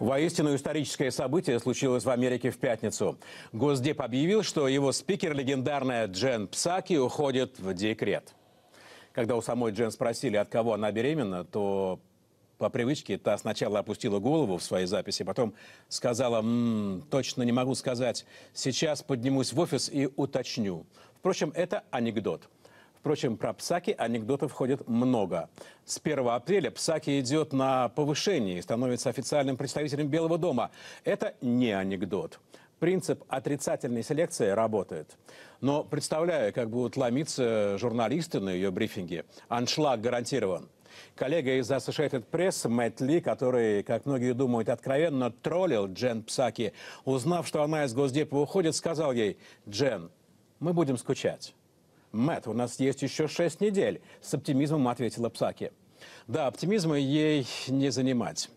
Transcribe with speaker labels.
Speaker 1: Воистину историческое событие случилось в Америке в пятницу. Госдеп объявил, что его спикер, легендарная Джен Псаки, уходит в декрет. Когда у самой Джен спросили, от кого она беременна, то по привычке та сначала опустила голову в своей записи, потом сказала, «М -м, точно не могу сказать, сейчас поднимусь в офис и уточню. Впрочем, это анекдот. Впрочем, про Псаки анекдотов ходит много. С 1 апреля Псаки идет на повышение и становится официальным представителем Белого дома. Это не анекдот. Принцип отрицательной селекции работает. Но представляю, как будут ломиться журналисты на ее брифинге. Аншлаг гарантирован. Коллега из Associated Press Мэтт Ли, который, как многие думают, откровенно троллил Джен Псаки, узнав, что она из Госдепа уходит, сказал ей, «Джен, мы будем скучать». Мэтт, у нас есть еще шесть недель», — с оптимизмом ответила Псаки. Да, оптимизма ей не занимать.